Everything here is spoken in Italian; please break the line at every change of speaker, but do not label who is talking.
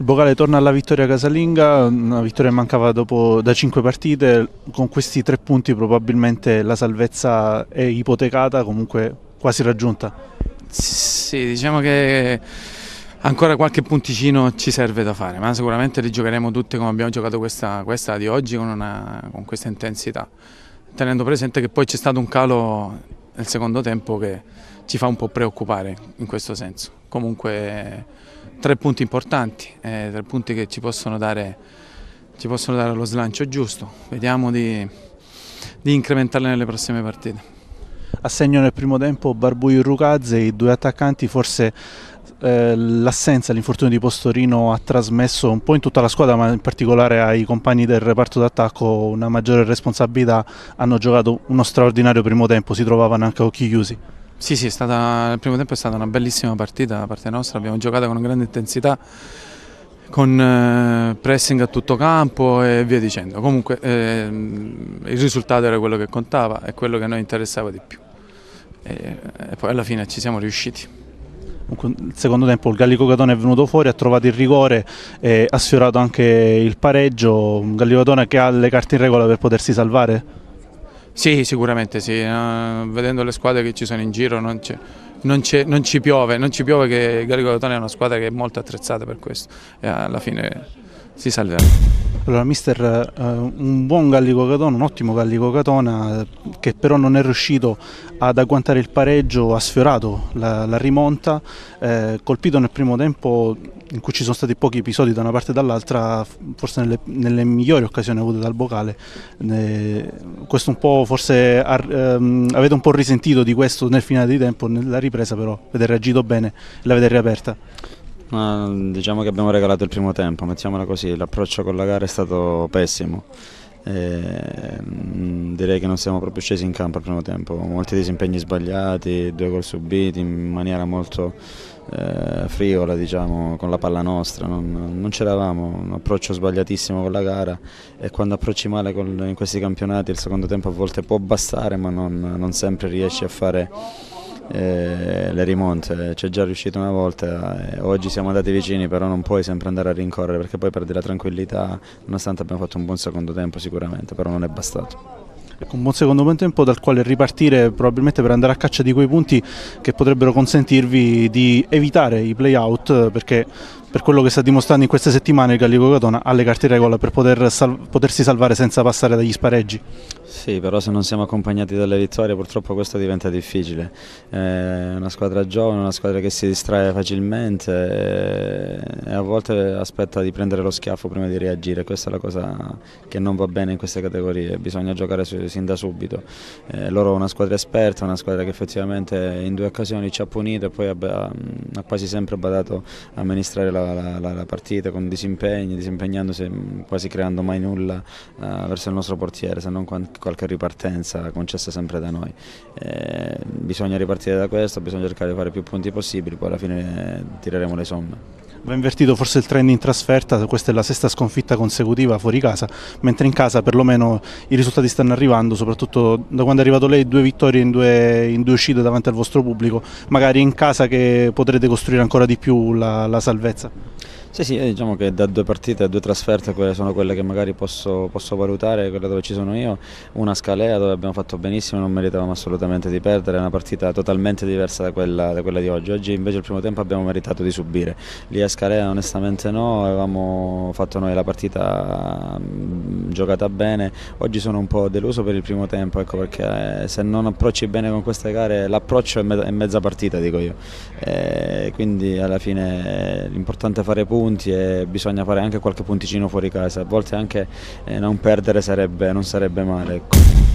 Il Bocale torna alla vittoria casalinga, una vittoria che mancava dopo, da cinque partite, con questi tre punti probabilmente la salvezza è ipotecata, comunque quasi raggiunta.
Sì, diciamo che ancora qualche punticino ci serve da fare, ma sicuramente le giocheremo tutte come abbiamo giocato questa, questa di oggi con, una, con questa intensità, tenendo presente che poi c'è stato un calo nel secondo tempo che ci fa un po' preoccupare in questo senso. Comunque tre punti importanti, eh, tre punti che ci possono dare, ci possono dare lo slancio giusto, vediamo di, di incrementarle nelle prossime partite
assegno nel primo tempo Barbuio e Rucazze, i due attaccanti forse eh, l'assenza, l'infortunio di Postorino ha trasmesso un po' in tutta la squadra ma in particolare ai compagni del reparto d'attacco una maggiore responsabilità hanno giocato uno straordinario primo
tempo si trovavano anche a occhi chiusi sì, sì, stata, il primo tempo è stata una bellissima partita da parte nostra, abbiamo giocato con grande intensità con eh, pressing a tutto campo e via dicendo. Comunque ehm, il risultato era quello che contava e quello che a noi interessava di più. E, e poi alla fine ci siamo riusciti.
Nel secondo tempo il Gallico Catone è venuto fuori, ha trovato il rigore e ha sfiorato anche il pareggio. Un Gallico Catone che ha le carte in regola per potersi salvare?
Sì, sicuramente sì, uh, vedendo le squadre che ci sono in giro non, non, non ci piove, non ci piove che Garico Lotone è una squadra che è molto attrezzata per questo, e alla fine si salve.
Allora, mister, eh, un buon Gallico Catona, un ottimo Gallico Catona che però non è riuscito ad agguantare il pareggio, ha sfiorato la, la rimonta, eh, colpito nel primo tempo in cui ci sono stati pochi episodi da una parte e dall'altra, forse nelle, nelle, migliori occasioni avute dal Bocale. Eh, questo un po' forse ar, ehm, avete un po' risentito di questo nel finale di tempo, nella ripresa però avete reagito bene e l'avete riaperta.
Ma diciamo che abbiamo regalato il primo tempo, mettiamola così, l'approccio con la gara è stato pessimo. E, mm, direi che non siamo proprio scesi in campo al primo tempo, molti disimpegni sbagliati, due gol subiti in maniera molto eh, frivola diciamo, con la palla nostra, non, non c'eravamo, un approccio sbagliatissimo con la gara e quando approcci male con, in questi campionati il secondo tempo a volte può bastare ma non, non sempre riesci a fare eh, le rimonte, eh, c'è già riuscito una volta, eh, oggi siamo andati vicini però non puoi sempre andare a rincorrere perché poi perdi la tranquillità nonostante abbiamo fatto un buon secondo tempo sicuramente, però non è bastato.
Ecco, un buon secondo buon tempo dal quale ripartire probabilmente per andare a caccia di quei punti che potrebbero consentirvi di evitare i play-out perché per quello che sta dimostrando in queste settimane il Gallico Catona ha le carte regola per poter
sal potersi salvare senza passare dagli spareggi. Sì, però se non siamo accompagnati dalle vittorie purtroppo questo diventa difficile. È eh, una squadra giovane, una squadra che si distrae facilmente eh, e a volte aspetta di prendere lo schiaffo prima di reagire. Questa è la cosa che non va bene in queste categorie, bisogna giocare sin da subito. Eh, loro una squadra esperta, una squadra che effettivamente in due occasioni ci ha punito e poi ha quasi sempre badato a amministrare la, la, la, la partita con disimpegni, disimpegnandosi quasi creando mai nulla verso il nostro portiere, se non quando qualche ripartenza concessa sempre da noi. Eh, bisogna ripartire da questo, bisogna cercare di fare più punti possibili, poi alla fine eh, tireremo le somme.
Va invertito forse il trend in trasferta, questa è la sesta sconfitta consecutiva fuori casa, mentre in casa perlomeno i risultati stanno arrivando, soprattutto da quando è arrivato lei due vittorie in due, in due uscite davanti al vostro pubblico, magari in casa che potrete costruire ancora di più la, la salvezza.
Sì, sì, diciamo che da due partite, da due trasferte quelle sono quelle che magari posso, posso valutare, quella dove ci sono io, una scalea dove abbiamo fatto benissimo, non meritavamo assolutamente di perdere, è una partita totalmente diversa da quella, da quella, di oggi, oggi invece il primo tempo abbiamo meritato di subire, lì a scalea onestamente no, avevamo fatto noi la partita mm, giocata bene, oggi sono un po' deluso per il primo tempo, ecco perché eh, se non approcci bene con queste gare l'approccio è, mezza partita dico io, e eh, quindi alla fine eh, l'importante è fare pure punti e bisogna fare anche qualche punticino fuori casa, a volte anche eh, non perdere sarebbe, non sarebbe male. Ecco.